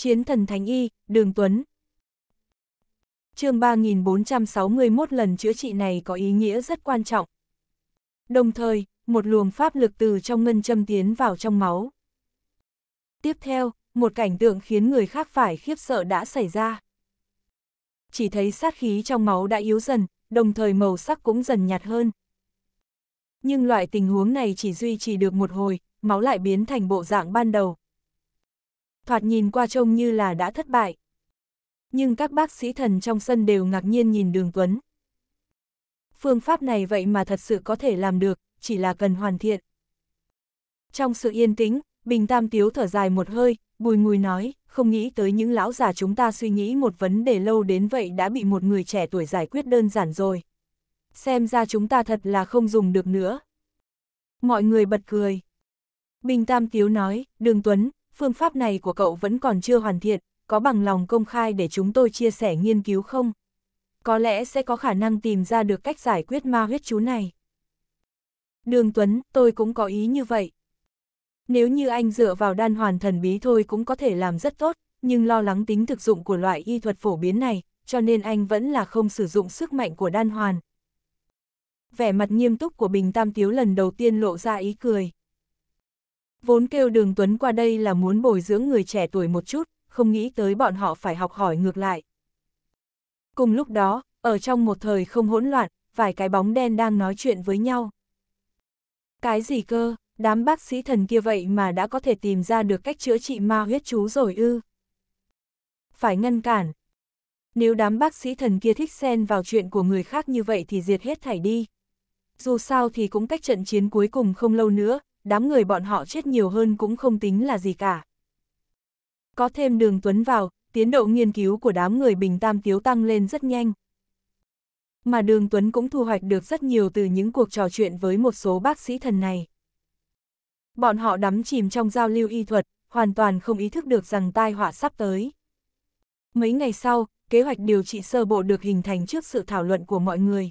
Chiến thần Thánh Y, Đường Tuấn. chương 3461 lần chữa trị này có ý nghĩa rất quan trọng. Đồng thời, một luồng pháp lực từ trong ngân châm tiến vào trong máu. Tiếp theo, một cảnh tượng khiến người khác phải khiếp sợ đã xảy ra. Chỉ thấy sát khí trong máu đã yếu dần, đồng thời màu sắc cũng dần nhạt hơn. Nhưng loại tình huống này chỉ duy trì được một hồi, máu lại biến thành bộ dạng ban đầu, thoạt nhìn qua trông như là đã thất bại. Nhưng các bác sĩ thần trong sân đều ngạc nhiên nhìn đường Tuấn. Phương pháp này vậy mà thật sự có thể làm được, chỉ là cần hoàn thiện. Trong sự yên tĩnh, Bình Tam Tiếu thở dài một hơi, bùi ngùi nói, không nghĩ tới những lão già chúng ta suy nghĩ một vấn đề lâu đến vậy đã bị một người trẻ tuổi giải quyết đơn giản rồi. Xem ra chúng ta thật là không dùng được nữa. Mọi người bật cười. Bình Tam Tiếu nói, Đường Tuấn, phương pháp này của cậu vẫn còn chưa hoàn thiện, có bằng lòng công khai để chúng tôi chia sẻ nghiên cứu không? Có lẽ sẽ có khả năng tìm ra được cách giải quyết ma huyết chú này. Đường Tuấn, tôi cũng có ý như vậy. Nếu như anh dựa vào đan hoàn thần bí thôi cũng có thể làm rất tốt, nhưng lo lắng tính thực dụng của loại y thuật phổ biến này, cho nên anh vẫn là không sử dụng sức mạnh của đan hoàn. Vẻ mặt nghiêm túc của Bình Tam Tiếu lần đầu tiên lộ ra ý cười. Vốn kêu đường Tuấn qua đây là muốn bồi dưỡng người trẻ tuổi một chút, không nghĩ tới bọn họ phải học hỏi ngược lại. Cùng lúc đó, ở trong một thời không hỗn loạn, vài cái bóng đen đang nói chuyện với nhau. Cái gì cơ, đám bác sĩ thần kia vậy mà đã có thể tìm ra được cách chữa trị ma huyết chú rồi ư. Phải ngăn cản. Nếu đám bác sĩ thần kia thích xen vào chuyện của người khác như vậy thì diệt hết thảy đi. Dù sao thì cũng cách trận chiến cuối cùng không lâu nữa, đám người bọn họ chết nhiều hơn cũng không tính là gì cả. Có thêm đường tuấn vào, tiến độ nghiên cứu của đám người bình tam tiếu tăng lên rất nhanh. Mà đường tuấn cũng thu hoạch được rất nhiều từ những cuộc trò chuyện với một số bác sĩ thần này. Bọn họ đắm chìm trong giao lưu y thuật, hoàn toàn không ý thức được rằng tai họa sắp tới. Mấy ngày sau, kế hoạch điều trị sơ bộ được hình thành trước sự thảo luận của mọi người.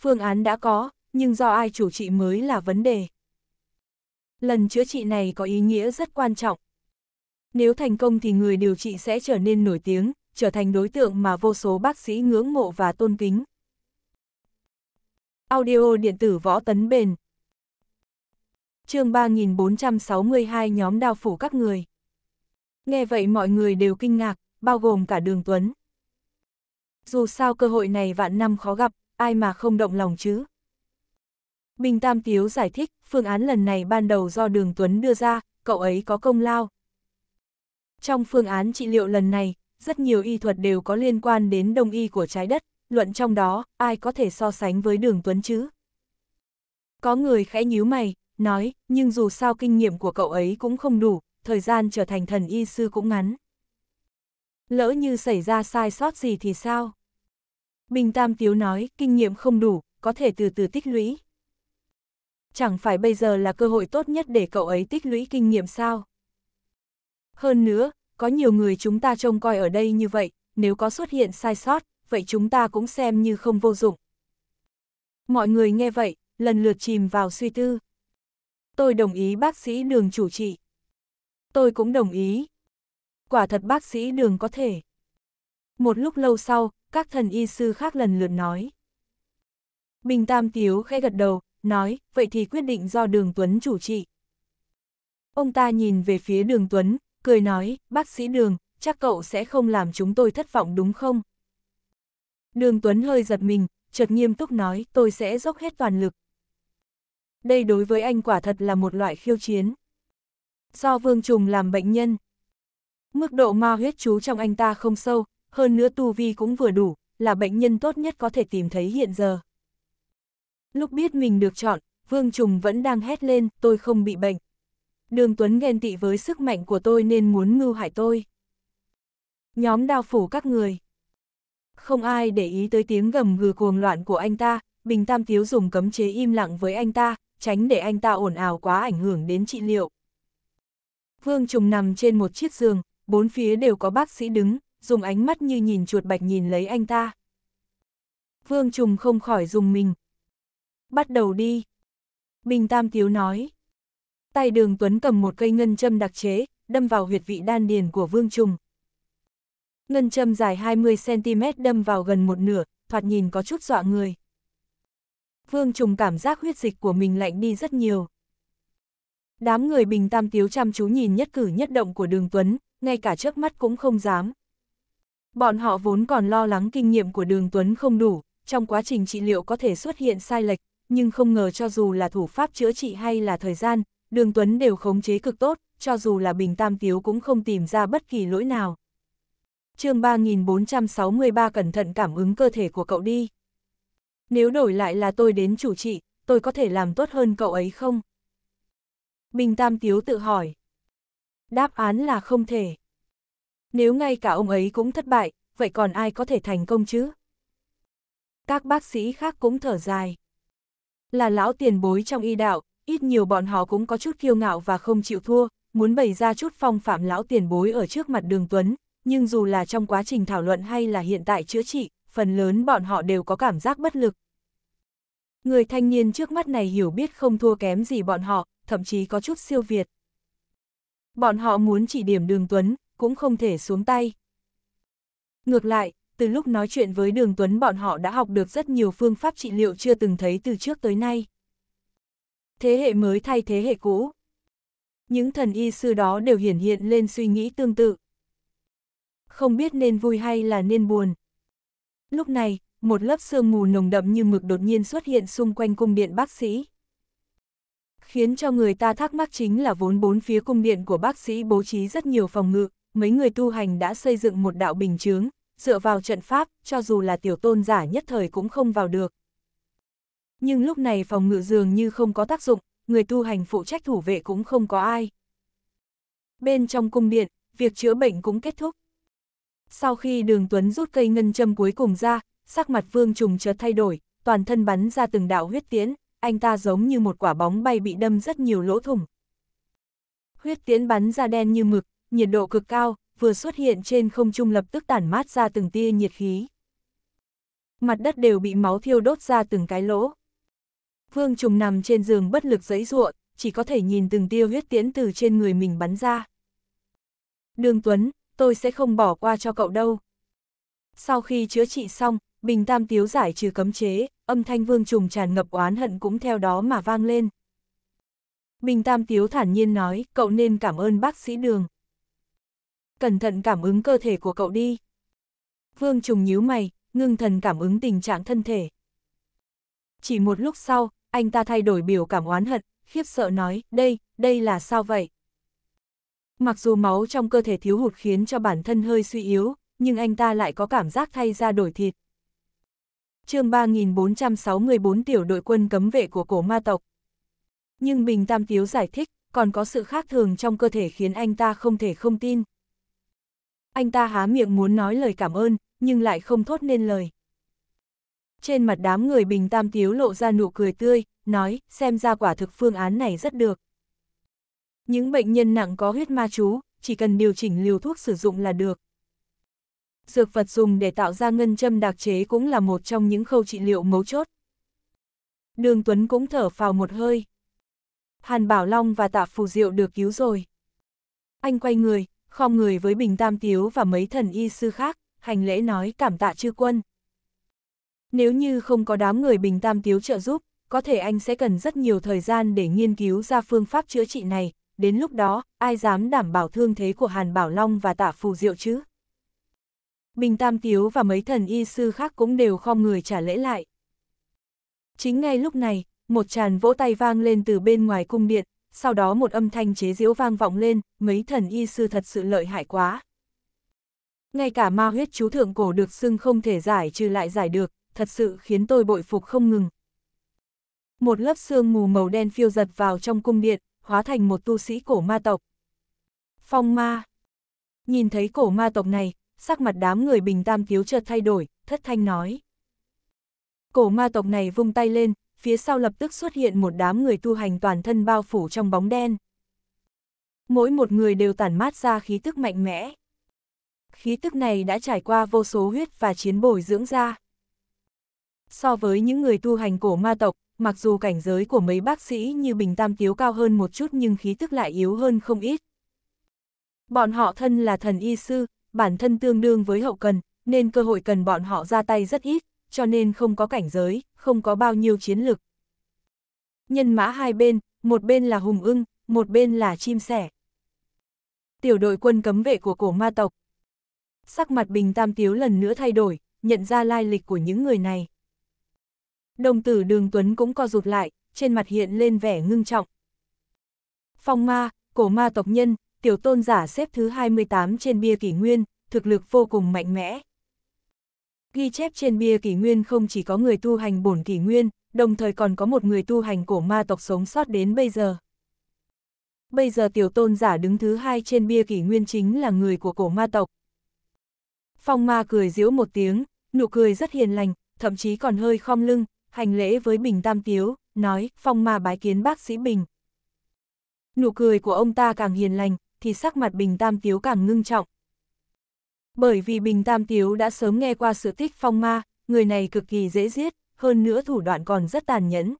Phương án đã có, nhưng do ai chủ trị mới là vấn đề lần chữa trị này có ý nghĩa rất quan trọng. Nếu thành công thì người điều trị sẽ trở nên nổi tiếng, trở thành đối tượng mà vô số bác sĩ ngưỡng mộ và tôn kính. Audio điện tử võ tấn bền chương 3462 nhóm đao phủ các người. Nghe vậy mọi người đều kinh ngạc, bao gồm cả đường Tuấn. Dù sao cơ hội này vạn năm khó gặp, ai mà không động lòng chứ. Bình Tam Tiếu giải thích, phương án lần này ban đầu do Đường Tuấn đưa ra, cậu ấy có công lao. Trong phương án trị liệu lần này, rất nhiều y thuật đều có liên quan đến đông y của trái đất, luận trong đó, ai có thể so sánh với Đường Tuấn chứ? Có người khẽ nhíu mày, nói, nhưng dù sao kinh nghiệm của cậu ấy cũng không đủ, thời gian trở thành thần y sư cũng ngắn. Lỡ như xảy ra sai sót gì thì sao? Bình Tam Tiếu nói, kinh nghiệm không đủ, có thể từ từ tích lũy chẳng phải bây giờ là cơ hội tốt nhất để cậu ấy tích lũy kinh nghiệm sao? Hơn nữa, có nhiều người chúng ta trông coi ở đây như vậy, nếu có xuất hiện sai sót, vậy chúng ta cũng xem như không vô dụng. Mọi người nghe vậy, lần lượt chìm vào suy tư. Tôi đồng ý bác sĩ đường chủ trị. Tôi cũng đồng ý. Quả thật bác sĩ đường có thể. Một lúc lâu sau, các thần y sư khác lần lượt nói. Bình Tam Tiếu khẽ gật đầu, nói, vậy thì quyết định do đường Tuấn chủ trị. Ông ta nhìn về phía đường Tuấn, cười nói, bác sĩ đường, chắc cậu sẽ không làm chúng tôi thất vọng đúng không? Đường Tuấn hơi giật mình, chợt nghiêm túc nói, tôi sẽ dốc hết toàn lực. Đây đối với anh quả thật là một loại khiêu chiến. Do Vương Trùng làm bệnh nhân, mức độ ma huyết chú trong anh ta không sâu, hơn nữa tu vi cũng vừa đủ, là bệnh nhân tốt nhất có thể tìm thấy hiện giờ. Lúc biết mình được chọn, Vương Trùng vẫn đang hét lên, tôi không bị bệnh. Đường Tuấn ghen tị với sức mạnh của tôi nên muốn mưu hại tôi. Nhóm đao phủ các người. Không ai để ý tới tiếng gầm gừ cuồng loạn của anh ta, Bình Tam Tiếu dùng cấm chế im lặng với anh ta, tránh để anh ta ồn ào quá ảnh hưởng đến trị liệu. Vương Trùng nằm trên một chiếc giường, bốn phía đều có bác sĩ đứng, dùng ánh mắt như nhìn chuột bạch nhìn lấy anh ta. Vương Trùng không khỏi dùng mình, bắt đầu đi. Bình Tam Tiếu nói. Tay đường Tuấn cầm một cây ngân châm đặc chế, đâm vào huyệt vị đan điền của Vương Trùng. Ngân châm dài 20cm đâm vào gần một nửa, thoạt nhìn có chút dọa người. Vương Trùng cảm giác huyết dịch của mình lạnh đi rất nhiều. Đám người bình tam tiếu chăm chú nhìn nhất cử nhất động của đường Tuấn, ngay cả trước mắt cũng không dám. Bọn họ vốn còn lo lắng kinh nghiệm của đường Tuấn không đủ, trong quá trình trị liệu có thể xuất hiện sai lệch, nhưng không ngờ cho dù là thủ pháp chữa trị hay là thời gian, Đường Tuấn đều khống chế cực tốt, cho dù là Bình Tam Tiếu cũng không tìm ra bất kỳ lỗi nào. chương 3463 cẩn thận cảm ứng cơ thể của cậu đi. Nếu đổi lại là tôi đến chủ trị, tôi có thể làm tốt hơn cậu ấy không? Bình Tam Tiếu tự hỏi. Đáp án là không thể. Nếu ngay cả ông ấy cũng thất bại, vậy còn ai có thể thành công chứ? Các bác sĩ khác cũng thở dài là lão tiền bối trong y đạo, ít nhiều bọn họ cũng có chút kiêu ngạo và không chịu thua, muốn bày ra chút phong phạm lão tiền bối ở trước mặt đường Tuấn, nhưng dù là trong quá trình thảo luận hay là hiện tại chữa trị, phần lớn bọn họ đều có cảm giác bất lực. Người thanh niên trước mắt này hiểu biết không thua kém gì bọn họ, thậm chí có chút siêu việt. Bọn họ muốn chỉ điểm đường Tuấn, cũng không thể xuống tay. Ngược lại, từ lúc nói chuyện với Đường Tuấn bọn họ đã học được rất nhiều phương pháp trị liệu chưa từng thấy từ trước tới nay. Thế hệ mới thay thế hệ cũ. Những thần y sư đó đều hiển hiện lên suy nghĩ tương tự. Không biết nên vui hay là nên buồn. Lúc này, một lớp sương mù nồng đậm như mực đột nhiên xuất hiện xung quanh cung điện bác sĩ. Khiến cho người ta thắc mắc chính là vốn bốn phía cung điện của bác sĩ bố trí rất nhiều phòng ngự, mấy người tu hành đã xây dựng một đạo bình chướng, dựa vào trận pháp, cho dù là tiểu tôn giả nhất thời cũng không vào được. Nhưng lúc này phòng ngự dường như không có tác dụng, người tu hành phụ trách thủ vệ cũng không có ai. Bên trong cung điện, việc chữa bệnh cũng kết thúc. Sau khi đường Tuấn rút cây ngân châm cuối cùng ra, sắc mặt vương trùng chợt thay đổi, toàn thân bắn ra từng đạo huyết tiễn, anh ta giống như một quả bóng bay bị đâm rất nhiều lỗ thủng. Huyết tiễn bắn ra đen như mực, nhiệt độ cực cao, vừa xuất hiện trên không trung lập tức tản mát ra từng tia nhiệt khí. Mặt đất đều bị máu thiêu đốt ra từng cái lỗ. Vương Trùng nằm trên giường bất lực giãy giụa, chỉ có thể nhìn từng tia huyết tiễn từ trên người mình bắn ra. Đường Tuấn, tôi sẽ không bỏ qua cho cậu đâu. Sau khi chữa trị xong, Bình Tam Tiếu giải trừ cấm chế, âm thanh Vương Trùng tràn ngập oán hận cũng theo đó mà vang lên. Bình Tam Tiếu thản nhiên nói, cậu nên cảm ơn bác sĩ Đường cẩn thận cảm ứng cơ thể của cậu đi. Vương Trùng nhíu mày, ngưng thần cảm ứng tình trạng thân thể. Chỉ một lúc sau, anh ta thay đổi biểu cảm oán hận, khiếp sợ nói, đây, đây là sao vậy? Mặc dù máu trong cơ thể thiếu hụt khiến cho bản thân hơi suy yếu, nhưng anh ta lại có cảm giác thay ra đổi thịt. chương 3464 tiểu đội quân cấm vệ của cổ ma tộc. Nhưng Bình Tam Tiếu giải thích, còn có sự khác thường trong cơ thể khiến anh ta không thể không tin. Anh ta há miệng muốn nói lời cảm ơn, nhưng lại không thốt nên lời. Trên mặt đám người bình tam tiếu lộ ra nụ cười tươi, nói, xem ra quả thực phương án này rất được. Những bệnh nhân nặng có huyết ma chú, chỉ cần điều chỉnh liều thuốc sử dụng là được. Dược vật dùng để tạo ra ngân châm đặc chế cũng là một trong những khâu trị liệu mấu chốt. Đường Tuấn cũng thở phào một hơi. Hàn Bảo Long và Tạ Phù Diệu được cứu rồi. Anh quay người, khom người với Bình Tam Tiếu và mấy thần y sư khác, hành lễ nói cảm tạ chư quân. Nếu như không có đám người Bình Tam Tiếu trợ giúp, có thể anh sẽ cần rất nhiều thời gian để nghiên cứu ra phương pháp chữa trị này, đến lúc đó, ai dám đảm bảo thương thế của Hàn Bảo Long và tạ phù diệu chứ? Bình Tam Tiếu và mấy thần y sư khác cũng đều khom người trả lễ lại. Chính ngay lúc này, một tràn vỗ tay vang lên từ bên ngoài cung điện, sau đó một âm thanh chế diễu vang vọng lên, mấy thần y sư thật sự lợi hại quá. Ngay cả ma huyết chú thượng cổ được xưng không thể giải trừ lại giải được, thật sự khiến tôi bội phục không ngừng. Một lớp xương mù màu đen phiêu giật vào trong cung điện, hóa thành một tu sĩ cổ ma tộc. Phong ma. Nhìn thấy cổ ma tộc này, sắc mặt đám người bình tam thiếu chợt thay đổi, thất thanh nói. Cổ ma tộc này vung tay lên, phía sau lập tức xuất hiện một đám người tu hành toàn thân bao phủ trong bóng đen. Mỗi một người đều tản mát ra khí tức mạnh mẽ. Khí tức này đã trải qua vô số huyết và chiến bồi dưỡng ra. So với những người tu hành cổ ma tộc, mặc dù cảnh giới của mấy bác sĩ như Bình Tam Tiếu cao hơn một chút nhưng khí tức lại yếu hơn không ít. Bọn họ thân là thần y sư, bản thân tương đương với hậu cần, nên cơ hội cần bọn họ ra tay rất ít cho nên không có cảnh giới, không có bao nhiêu chiến lực. Nhân mã hai bên, một bên là hùng ưng, một bên là chim sẻ. Tiểu đội quân cấm vệ của cổ ma tộc. Sắc mặt Bình Tam Tiếu lần nữa thay đổi, nhận ra lai lịch của những người này. Đồng tử Đường Tuấn cũng co rụt lại, trên mặt hiện lên vẻ ngưng trọng. Phong ma, cổ ma tộc nhân, tiểu tôn giả xếp thứ 28 trên bia kỷ nguyên, thực lực vô cùng mạnh mẽ. Ghi chép trên bia kỷ nguyên không chỉ có người tu hành bổn kỷ nguyên, đồng thời còn có một người tu hành cổ ma tộc sống sót đến bây giờ. Bây giờ tiểu tôn giả đứng thứ hai trên bia kỷ nguyên chính là người của cổ ma tộc. Phong ma cười giễu một tiếng, nụ cười rất hiền lành, thậm chí còn hơi khom lưng, hành lễ với Bình Tam Tiếu, nói, phong ma bái kiến bác sĩ Bình. Nụ cười của ông ta càng hiền lành, thì sắc mặt Bình Tam Tiếu càng ngưng trọng, bởi vì Bình Tam Tiếu đã sớm nghe qua sự tích phong ma, người này cực kỳ dễ giết, hơn nữa thủ đoạn còn rất tàn nhẫn.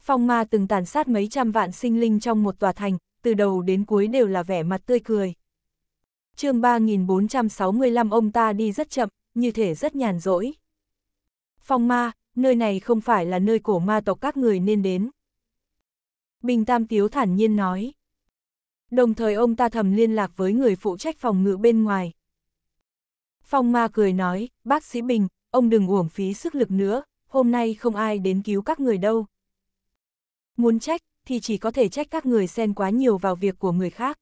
Phong ma từng tàn sát mấy trăm vạn sinh linh trong một tòa thành, từ đầu đến cuối đều là vẻ mặt tươi cười. chương 3465 ông ta đi rất chậm, như thể rất nhàn rỗi. Phong ma, nơi này không phải là nơi cổ ma tộc các người nên đến. Bình Tam Tiếu thản nhiên nói đồng thời ông ta thầm liên lạc với người phụ trách phòng ngự bên ngoài. Phong ma cười nói, bác sĩ Bình, ông đừng uổng phí sức lực nữa, hôm nay không ai đến cứu các người đâu. Muốn trách, thì chỉ có thể trách các người xen quá nhiều vào việc của người khác.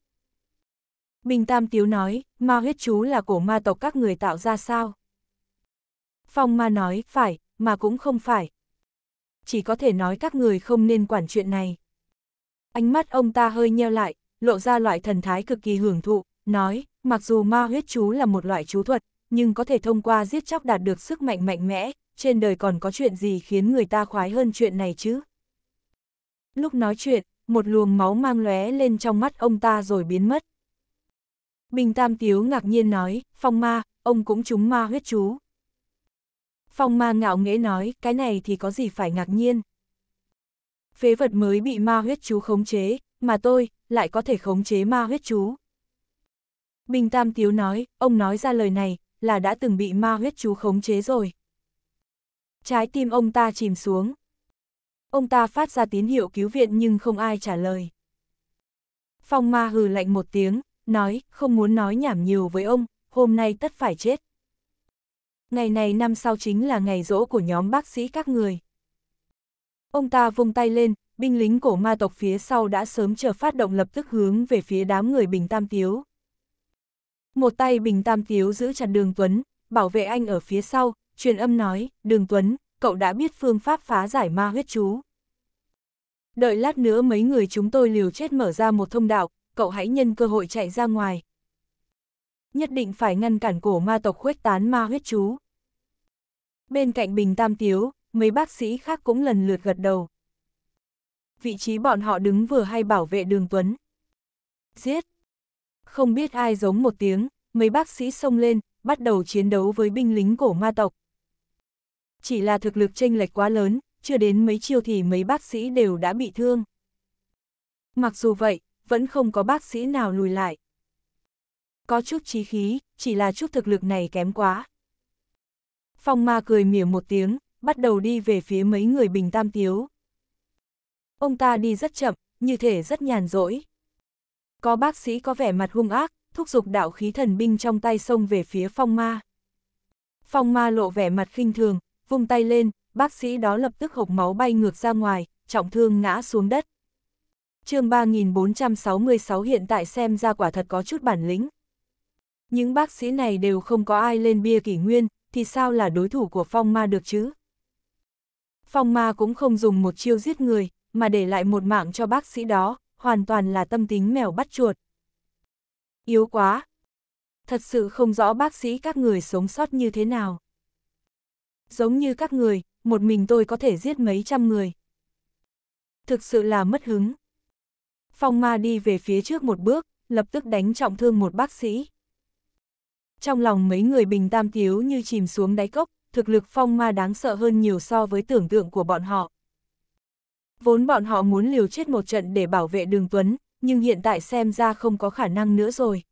Bình Tam Tiếu nói, ma huyết chú là cổ ma tộc các người tạo ra sao? Phong ma nói, phải, mà cũng không phải. Chỉ có thể nói các người không nên quản chuyện này. Ánh mắt ông ta hơi nheo lại, lộ ra loại thần thái cực kỳ hưởng thụ, nói, mặc dù ma huyết chú là một loại chú thuật, nhưng có thể thông qua giết chóc đạt được sức mạnh mạnh mẽ, trên đời còn có chuyện gì khiến người ta khoái hơn chuyện này chứ? Lúc nói chuyện, một luồng máu mang lóe lên trong mắt ông ta rồi biến mất. Bình Tam Tiếu ngạc nhiên nói, phong ma, ông cũng trúng ma huyết chú. Phong ma ngạo nghễ nói, cái này thì có gì phải ngạc nhiên. Phế vật mới bị ma huyết chú khống chế, mà tôi, lại có thể khống chế ma huyết chú. Bình Tam Tiếu nói, ông nói ra lời này, là đã từng bị ma huyết chú khống chế rồi. Trái tim ông ta chìm xuống. Ông ta phát ra tín hiệu cứu viện nhưng không ai trả lời. Phong ma hừ lạnh một tiếng, nói, không muốn nói nhảm nhiều với ông, hôm nay tất phải chết. Ngày này năm sau chính là ngày rỗ của nhóm bác sĩ các người. Ông ta vung tay lên, binh lính cổ ma tộc phía sau đã sớm chờ phát động lập tức hướng về phía đám người Bình Tam Tiếu. Một tay Bình Tam Tiếu giữ chặt Đường Tuấn, bảo vệ anh ở phía sau, truyền âm nói, Đường Tuấn, cậu đã biết phương pháp phá giải ma huyết chú. Đợi lát nữa mấy người chúng tôi liều chết mở ra một thông đạo, cậu hãy nhân cơ hội chạy ra ngoài. Nhất định phải ngăn cản cổ ma tộc khuếch tán ma huyết chú. Bên cạnh Bình Tam Tiếu, mấy bác sĩ khác cũng lần lượt gật đầu. Vị trí bọn họ đứng vừa hay bảo vệ đường Tuấn. Giết! Không biết ai giống một tiếng, mấy bác sĩ xông lên, bắt đầu chiến đấu với binh lính cổ ma tộc. Chỉ là thực lực chênh lệch quá lớn, chưa đến mấy chiêu thì mấy bác sĩ đều đã bị thương. Mặc dù vậy, vẫn không có bác sĩ nào lùi lại. Có chút trí khí, chỉ là chút thực lực này kém quá. Phong ma cười mỉa một tiếng, bắt đầu đi về phía mấy người bình tam tiếu. Ông ta đi rất chậm, như thể rất nhàn rỗi. Có bác sĩ có vẻ mặt hung ác, thúc giục đạo khí thần binh trong tay xông về phía phong ma. Phong ma lộ vẻ mặt khinh thường, vung tay lên, bác sĩ đó lập tức hộc máu bay ngược ra ngoài, trọng thương ngã xuống đất. chương 3466 hiện tại xem ra quả thật có chút bản lĩnh. Những bác sĩ này đều không có ai lên bia kỷ nguyên, thì sao là đối thủ của phong ma được chứ? Phong ma cũng không dùng một chiêu giết người, mà để lại một mạng cho bác sĩ đó, hoàn toàn là tâm tính mèo bắt chuột. Yếu quá! Thật sự không rõ bác sĩ các người sống sót như thế nào. Giống như các người, một mình tôi có thể giết mấy trăm người. Thực sự là mất hứng. Phong ma đi về phía trước một bước, lập tức đánh trọng thương một bác sĩ. Trong lòng mấy người bình tam thiếu như chìm xuống đáy cốc, thực lực phong ma đáng sợ hơn nhiều so với tưởng tượng của bọn họ. Vốn bọn họ muốn liều chết một trận để bảo vệ đường Tuấn, nhưng hiện tại xem ra không có khả năng nữa rồi.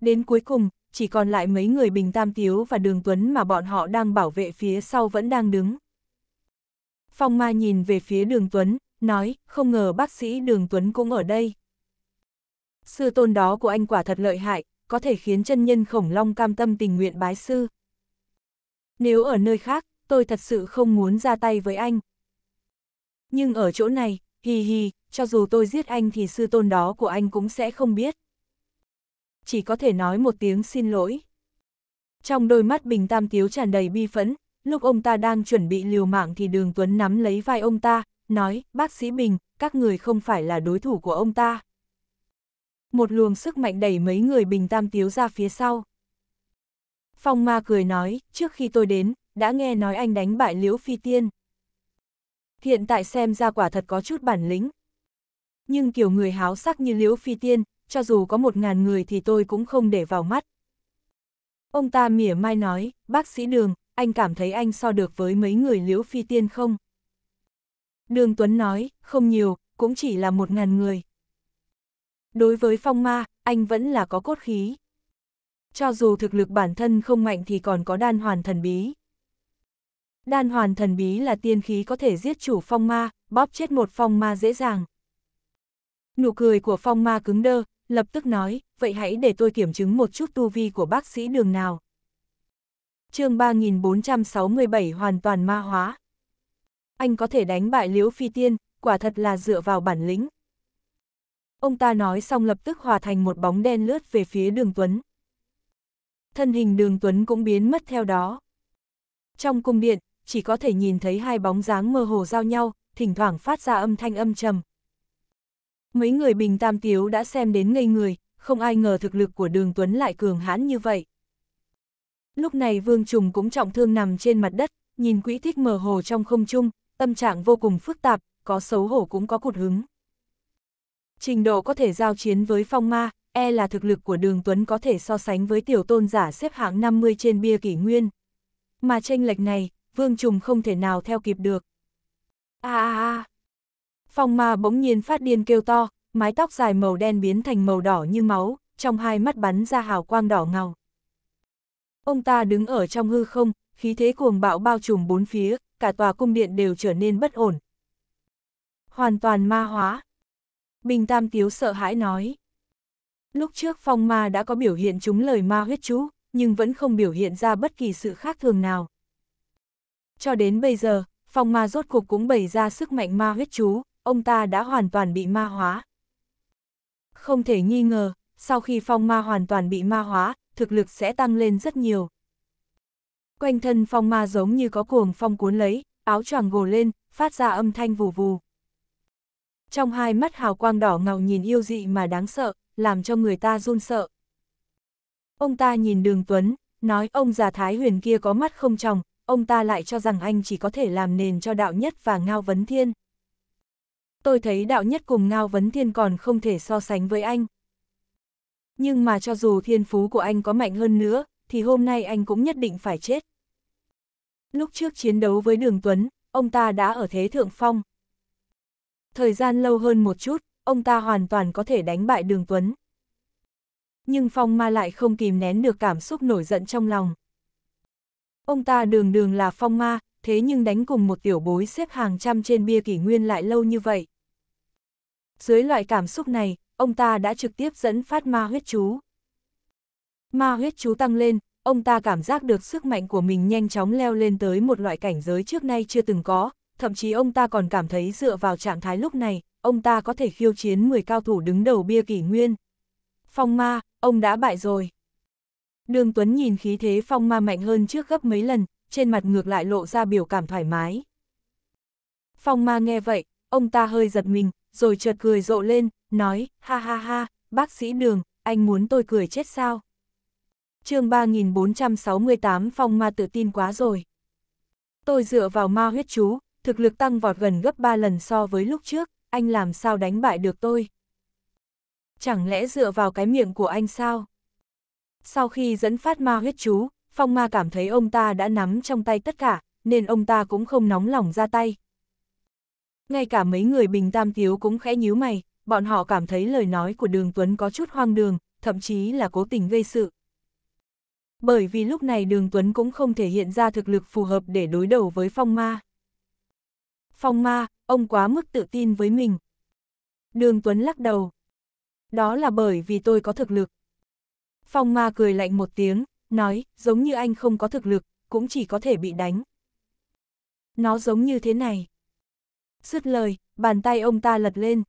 Đến cuối cùng, chỉ còn lại mấy người Bình Tam Tiếu và Đường Tuấn mà bọn họ đang bảo vệ phía sau vẫn đang đứng. Phong ma nhìn về phía Đường Tuấn, nói, không ngờ bác sĩ Đường Tuấn cũng ở đây. Sư tôn đó của anh quả thật lợi hại, có thể khiến chân nhân khổng long cam tâm tình nguyện bái sư, nếu ở nơi khác, tôi thật sự không muốn ra tay với anh. Nhưng ở chỗ này, hì hì, cho dù tôi giết anh thì sư tôn đó của anh cũng sẽ không biết. Chỉ có thể nói một tiếng xin lỗi. Trong đôi mắt Bình Tam Tiếu tràn đầy bi phẫn, lúc ông ta đang chuẩn bị liều mạng thì Đường Tuấn nắm lấy vai ông ta, nói, bác sĩ Bình, các người không phải là đối thủ của ông ta. Một luồng sức mạnh đẩy mấy người Bình Tam Tiếu ra phía sau. Phong ma cười nói, trước khi tôi đến, đã nghe nói anh đánh bại Liễu Phi Tiên. Hiện tại xem ra quả thật có chút bản lĩnh. Nhưng kiểu người háo sắc như Liễu Phi Tiên, cho dù có một ngàn người thì tôi cũng không để vào mắt. Ông ta mỉa mai nói, bác sĩ Đường, anh cảm thấy anh so được với mấy người Liễu Phi Tiên không? Đường Tuấn nói, không nhiều, cũng chỉ là một ngàn người. Đối với phong ma, anh vẫn là có cốt khí cho dù thực lực bản thân không mạnh thì còn có đan hoàn thần bí. Đan hoàn thần bí là tiên khí có thể giết chủ phong ma, bóp chết một phong ma dễ dàng. Nụ cười của phong ma cứng đơ, lập tức nói, vậy hãy để tôi kiểm chứng một chút tu vi của bác sĩ đường nào. chương 3467 hoàn toàn ma hóa. Anh có thể đánh bại liễu phi tiên, quả thật là dựa vào bản lĩnh. Ông ta nói xong lập tức hòa thành một bóng đen lướt về phía đường Tuấn thân hình đường Tuấn cũng biến mất theo đó. Trong cung điện, chỉ có thể nhìn thấy hai bóng dáng mơ hồ giao nhau, thỉnh thoảng phát ra âm thanh âm trầm. Mấy người bình tam tiếu đã xem đến ngây người, không ai ngờ thực lực của đường Tuấn lại cường hãn như vậy. Lúc này Vương Trùng cũng trọng thương nằm trên mặt đất, nhìn quỹ thích mờ hồ trong không trung, tâm trạng vô cùng phức tạp, có xấu hổ cũng có cụt hứng. Trình độ có thể giao chiến với phong ma, e là thực lực của đường Tuấn có thể so sánh với tiểu tôn giả xếp hạng 50 trên bia kỷ nguyên. Mà tranh lệch này, Vương Trùng không thể nào theo kịp được. a a a Phong ma bỗng nhiên phát điên kêu to, mái tóc dài màu đen biến thành màu đỏ như máu, trong hai mắt bắn ra hào quang đỏ ngầu. Ông ta đứng ở trong hư không, khí thế cuồng bạo bao trùm bốn phía, cả tòa cung điện đều trở nên bất ổn. Hoàn toàn ma hóa. Bình Tam Tiếu sợ hãi nói. Lúc trước phong ma đã có biểu hiện chúng lời ma huyết chú, nhưng vẫn không biểu hiện ra bất kỳ sự khác thường nào. Cho đến bây giờ, phong ma rốt cuộc cũng bày ra sức mạnh ma huyết chú, ông ta đã hoàn toàn bị ma hóa. Không thể nghi ngờ, sau khi phong ma hoàn toàn bị ma hóa, thực lực sẽ tăng lên rất nhiều. Quanh thân phong ma giống như có cuồng phong cuốn lấy, áo choàng gồ lên, phát ra âm thanh vù vù. Trong hai mắt hào quang đỏ ngầu nhìn yêu dị mà đáng sợ, làm cho người ta run sợ. Ông ta nhìn đường Tuấn, nói ông già Thái Huyền kia có mắt không tròng, ông ta lại cho rằng anh chỉ có thể làm nền cho đạo nhất và Ngao Vấn Thiên. Tôi thấy đạo nhất cùng Ngao Vấn Thiên còn không thể so sánh với anh. Nhưng mà cho dù thiên phú của anh có mạnh hơn nữa, thì hôm nay anh cũng nhất định phải chết. Lúc trước chiến đấu với Đường Tuấn, ông ta đã ở thế thượng phong. Thời gian lâu hơn một chút, ông ta hoàn toàn có thể đánh bại Đường Tuấn. Nhưng Phong Ma lại không kìm nén được cảm xúc nổi giận trong lòng. Ông ta đường đường là Phong Ma, thế nhưng đánh cùng một tiểu bối xếp hàng trăm trên bia kỷ nguyên lại lâu như vậy. Dưới loại cảm xúc này, ông ta đã trực tiếp dẫn phát ma huyết chú. Ma huyết chú tăng lên, ông ta cảm giác được sức mạnh của mình nhanh chóng leo lên tới một loại cảnh giới trước nay chưa từng có, thậm chí ông ta còn cảm thấy dựa vào trạng thái lúc này, ông ta có thể khiêu chiến 10 cao thủ đứng đầu bia kỷ nguyên. Phong ma, ông đã bại rồi. Đường Tuấn nhìn khí thế phong ma mạnh hơn trước gấp mấy lần, trên mặt ngược lại lộ ra biểu cảm thoải mái. Phong ma nghe vậy, ông ta hơi giật mình, rồi chợt cười rộ lên, nói, ha ha ha, bác sĩ đường, anh muốn tôi cười chết sao? chương 3468 phong ma tự tin quá rồi. Tôi dựa vào ma huyết chú, thực lực tăng vọt gần gấp 3 lần so với lúc trước, anh làm sao đánh bại được tôi? Chẳng lẽ dựa vào cái miệng của anh sao? Sau khi dẫn phát ma huyết chú, Phong ma cảm thấy ông ta đã nắm trong tay tất cả, nên ông ta cũng không nóng lòng ra tay. Ngay cả mấy người bình tam thiếu cũng khẽ nhíu mày, bọn họ cảm thấy lời nói của đường Tuấn có chút hoang đường, thậm chí là cố tình gây sự. Bởi vì lúc này đường Tuấn cũng không thể hiện ra thực lực phù hợp để đối đầu với phong ma. Phong ma, ông quá mức tự tin với mình. Đường Tuấn lắc đầu. Đó là bởi vì tôi có thực lực. Phong ma cười lạnh một tiếng, nói, giống như anh không có thực lực, cũng chỉ có thể bị đánh. Nó giống như thế này. Dứt lời, bàn tay ông ta lật lên.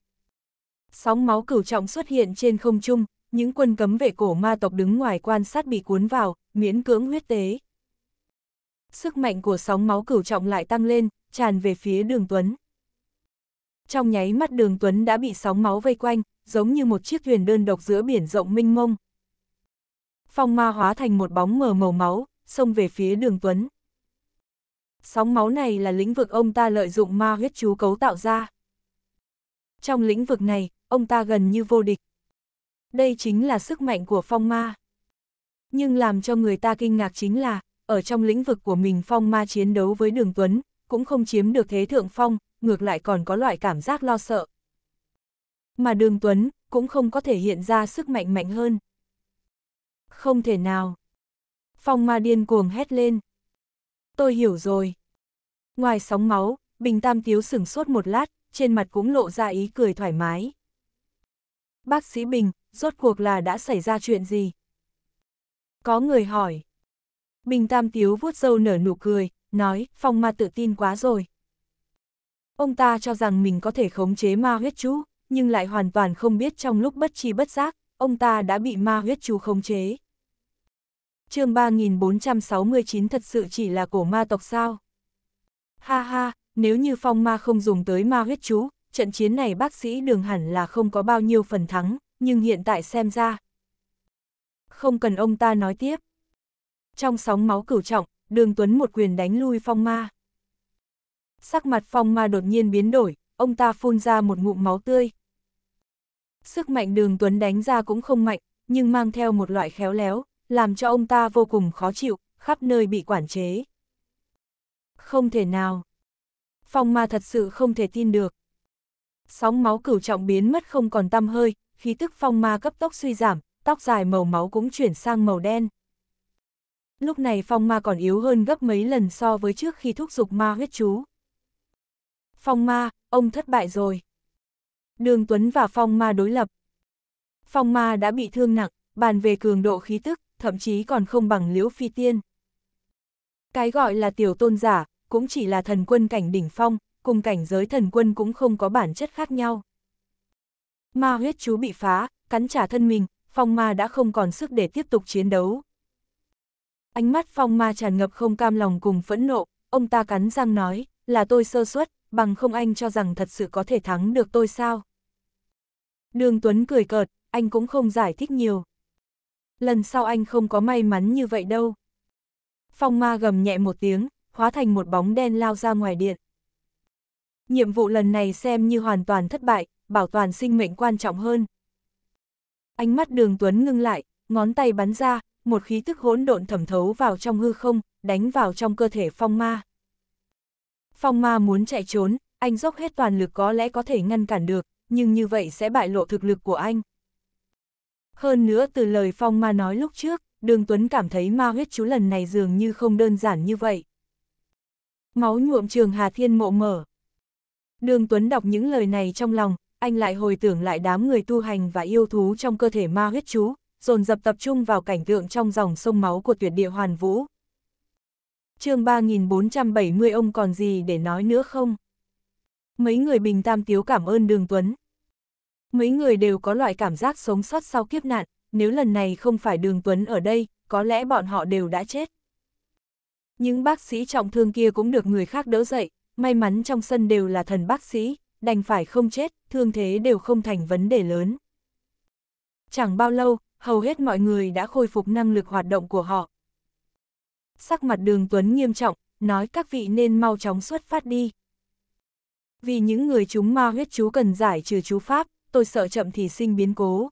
Sóng máu cửu trọng xuất hiện trên không trung, những quân cấm vệ cổ ma tộc đứng ngoài quan sát bị cuốn vào, miễn cưỡng huyết tế. Sức mạnh của sóng máu cửu trọng lại tăng lên, tràn về phía đường Tuấn trong nháy mắt đường Tuấn đã bị sóng máu vây quanh, giống như một chiếc thuyền đơn độc giữa biển rộng mênh mông. Phong ma hóa thành một bóng mờ màu máu, xông về phía đường Tuấn. Sóng máu này là lĩnh vực ông ta lợi dụng ma huyết chú cấu tạo ra. Trong lĩnh vực này, ông ta gần như vô địch. Đây chính là sức mạnh của phong ma. Nhưng làm cho người ta kinh ngạc chính là, ở trong lĩnh vực của mình phong ma chiến đấu với đường Tuấn, cũng không chiếm được thế thượng phong, ngược lại còn có loại cảm giác lo sợ. Mà đường Tuấn, cũng không có thể hiện ra sức mạnh mạnh hơn. Không thể nào. Phong ma điên cuồng hét lên. Tôi hiểu rồi. Ngoài sóng máu, Bình Tam Tiếu sửng sốt một lát, trên mặt cũng lộ ra ý cười thoải mái. Bác sĩ Bình, rốt cuộc là đã xảy ra chuyện gì? Có người hỏi. Bình Tam Tiếu vuốt râu nở nụ cười, nói, phong ma tự tin quá rồi. Ông ta cho rằng mình có thể khống chế ma huyết chú, nhưng lại hoàn toàn không biết trong lúc bất chi bất giác, ông ta đã bị ma huyết chú khống chế. chương 3469 thật sự chỉ là cổ ma tộc sao? Ha ha, nếu như phong ma không dùng tới ma huyết chú, trận chiến này bác sĩ đường hẳn là không có bao nhiêu phần thắng, nhưng hiện tại xem ra. Không cần ông ta nói tiếp. Trong sóng máu cửu trọng, đường Tuấn một quyền đánh lui phong ma. Sắc mặt phong ma đột nhiên biến đổi, ông ta phun ra một ngụm máu tươi. Sức mạnh đường Tuấn đánh ra cũng không mạnh, nhưng mang theo một loại khéo léo, làm cho ông ta vô cùng khó chịu, khắp nơi bị quản chế. Không thể nào. Phong ma thật sự không thể tin được. Sóng máu cửu trọng biến mất không còn tăm hơi, khí tức phong ma cấp tốc suy giảm, tóc dài màu máu cũng chuyển sang màu đen. Lúc này phong ma còn yếu hơn gấp mấy lần so với trước khi thúc giục ma huyết chú, Phong ma, ông thất bại rồi. Đường Tuấn và Phong ma đối lập. Phong ma đã bị thương nặng, bàn về cường độ khí tức, thậm chí còn không bằng liễu phi tiên. Cái gọi là tiểu tôn giả, cũng chỉ là thần quân cảnh đỉnh phong, cùng cảnh giới thần quân cũng không có bản chất khác nhau. Ma huyết chú bị phá, cắn trả thân mình, phong ma đã không còn sức để tiếp tục chiến đấu. Ánh mắt phong ma tràn ngập không cam lòng cùng phẫn nộ, ông ta cắn răng nói, là tôi sơ suất, bằng không anh cho rằng thật sự có thể thắng được tôi sao? Đường Tuấn cười cợt, anh cũng không giải thích nhiều. Lần sau anh không có may mắn như vậy đâu. Phong ma gầm nhẹ một tiếng, hóa thành một bóng đen lao ra ngoài điện. Nhiệm vụ lần này xem như hoàn toàn thất bại, bảo toàn sinh mệnh quan trọng hơn. Ánh mắt đường Tuấn ngưng lại, ngón tay bắn ra, một khí tức hỗn độn thẩm thấu vào trong hư không, đánh vào trong cơ thể phong ma. Phong ma muốn chạy trốn, anh dốc hết toàn lực có lẽ có thể ngăn cản được, nhưng như vậy sẽ bại lộ thực lực của anh. Hơn nữa từ lời Phong ma nói lúc trước, Đường Tuấn cảm thấy ma huyết chú lần này dường như không đơn giản như vậy. Máu nhuộm trường Hà Thiên mộ mở. Đường Tuấn đọc những lời này trong lòng, anh lại hồi tưởng lại đám người tu hành và yêu thú trong cơ thể ma huyết chú, dồn dập tập trung vào cảnh tượng trong dòng sông máu của tuyệt địa hoàn vũ chương 3470 ông còn gì để nói nữa không? Mấy người bình tam tiếu cảm ơn Đường Tuấn. Mấy người đều có loại cảm giác sống sót sau kiếp nạn, nếu lần này không phải Đường Tuấn ở đây, có lẽ bọn họ đều đã chết. Những bác sĩ trọng thương kia cũng được người khác đỡ dậy, may mắn trong sân đều là thần bác sĩ, đành phải không chết, thương thế đều không thành vấn đề lớn. Chẳng bao lâu, hầu hết mọi người đã khôi phục năng lực hoạt động của họ, sắc mặt đường Tuấn nghiêm trọng, nói các vị nên mau chóng xuất phát đi. Vì những người chúng ma huyết chú cần giải trừ chú pháp, tôi sợ chậm thì sinh biến cố.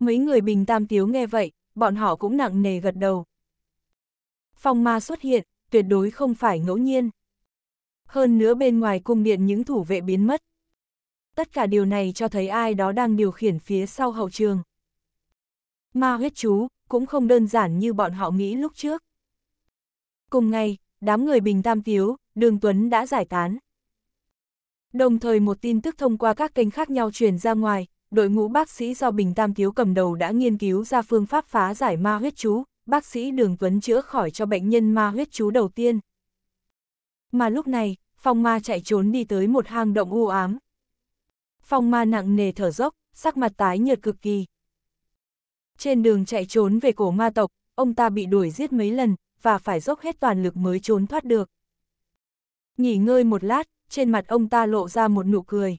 Mấy người bình tam tiếu nghe vậy, bọn họ cũng nặng nề gật đầu. Phong ma xuất hiện, tuyệt đối không phải ngẫu nhiên. Hơn nữa bên ngoài cung điện những thủ vệ biến mất. Tất cả điều này cho thấy ai đó đang điều khiển phía sau hậu trường. Ma huyết chú, cũng không đơn giản như bọn họ nghĩ lúc trước. Cùng ngày, đám người Bình Tam Tiếu, Đường Tuấn đã giải tán. Đồng thời một tin tức thông qua các kênh khác nhau truyền ra ngoài, đội ngũ bác sĩ do Bình Tam Tiếu cầm đầu đã nghiên cứu ra phương pháp phá giải ma huyết chú, bác sĩ Đường Tuấn chữa khỏi cho bệnh nhân ma huyết chú đầu tiên. Mà lúc này, phong ma chạy trốn đi tới một hang động u ám. Phong ma nặng nề thở dốc, sắc mặt tái nhợt cực kỳ, trên đường chạy trốn về cổ ma tộc, ông ta bị đuổi giết mấy lần, và phải dốc hết toàn lực mới trốn thoát được. Nghỉ ngơi một lát, trên mặt ông ta lộ ra một nụ cười.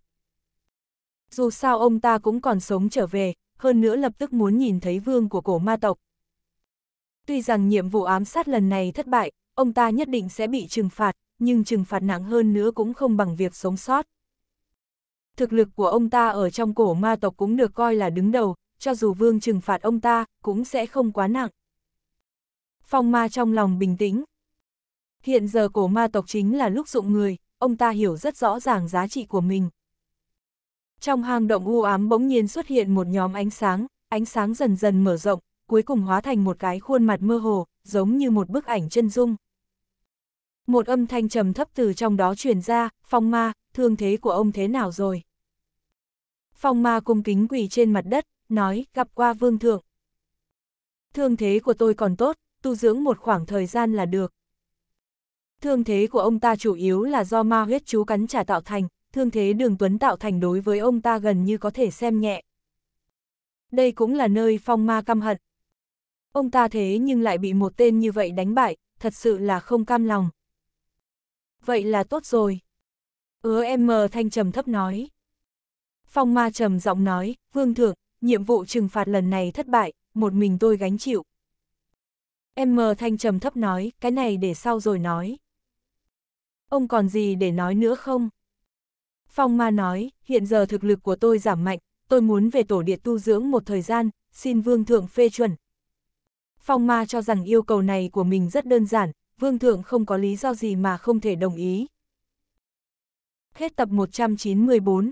Dù sao ông ta cũng còn sống trở về, hơn nữa lập tức muốn nhìn thấy vương của cổ ma tộc. Tuy rằng nhiệm vụ ám sát lần này thất bại, ông ta nhất định sẽ bị trừng phạt, nhưng trừng phạt nặng hơn nữa cũng không bằng việc sống sót. Thực lực của ông ta ở trong cổ ma tộc cũng được coi là đứng đầu, cho dù vương trừng phạt ông ta, cũng sẽ không quá nặng. Phong ma trong lòng bình tĩnh. Hiện giờ cổ ma tộc chính là lúc dụng người, ông ta hiểu rất rõ ràng giá trị của mình. Trong hang động u ám bỗng nhiên xuất hiện một nhóm ánh sáng, ánh sáng dần dần mở rộng, cuối cùng hóa thành một cái khuôn mặt mơ hồ, giống như một bức ảnh chân dung. Một âm thanh trầm thấp từ trong đó truyền ra, phong ma, thương thế của ông thế nào rồi? Phong ma cung kính quỳ trên mặt đất, nói, gặp qua vương thượng. Thương thế của tôi còn tốt, tu dưỡng một khoảng thời gian là được. Thương thế của ông ta chủ yếu là do ma huyết chú cắn trả tạo thành, thương thế đường tuấn tạo thành đối với ông ta gần như có thể xem nhẹ. Đây cũng là nơi phong ma căm hận. Ông ta thế nhưng lại bị một tên như vậy đánh bại, thật sự là không cam lòng. Vậy là tốt rồi. Ứa em mờ thanh trầm thấp nói. Phong ma trầm giọng nói, vương thượng, nhiệm vụ trừng phạt lần này thất bại, một mình tôi gánh chịu. M Thanh trầm thấp nói, cái này để sau rồi nói. Ông còn gì để nói nữa không? Phong Ma nói, hiện giờ thực lực của tôi giảm mạnh, tôi muốn về tổ địa tu dưỡng một thời gian, xin Vương Thượng phê chuẩn. Phong Ma cho rằng yêu cầu này của mình rất đơn giản, Vương Thượng không có lý do gì mà không thể đồng ý. Hết tập 194